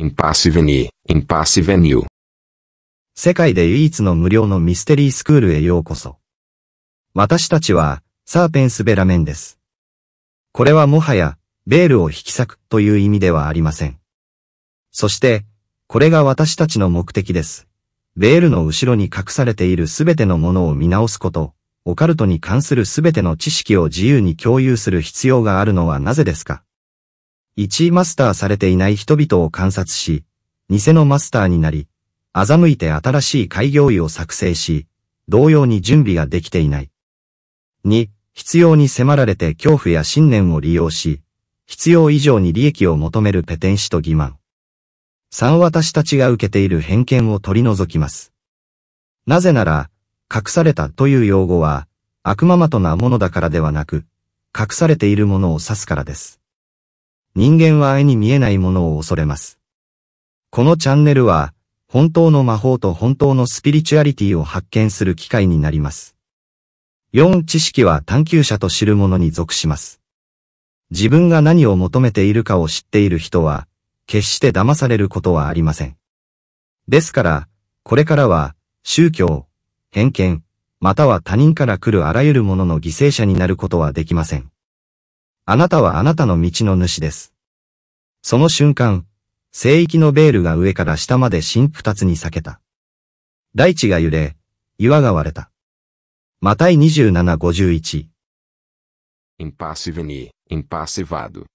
impasse venue, impasse venue 世界で唯一の無料のミステリースクールへようこそ。私たちは、サーペンスベラメンです。これはもはや、ベールを引き裂くという意味ではありません。そして、これが私たちの目的です。ベールの後ろに隠されているすべてのものを見直すこと、オカルトに関するすべての知識を自由に共有する必要があるのはなぜですか1マスターされていない人々を観察し、偽のマスターになり、欺いて新しい開業医を作成し、同様に準備ができていない。2、必要に迫られて恐怖や信念を利用し、必要以上に利益を求めるペテン師と欺瞞。3、私たちが受けている偏見を取り除きます。なぜなら、隠されたという用語は、悪魔まとなものだからではなく、隠されているものを指すからです。人間は絵に見えないものを恐れます。このチャンネルは、本当の魔法と本当のスピリチュアリティを発見する機会になります。4知識は探求者と知るものに属します。自分が何を求めているかを知っている人は、決して騙されることはありません。ですから、これからは、宗教、偏見、または他人から来るあらゆるものの犠牲者になることはできません。あなたはあなたの道の主です。その瞬間、聖域のベールが上から下まで真二つに裂けた。大地が揺れ、岩が割れた。マタイ2751 Impassiveni, impassivado.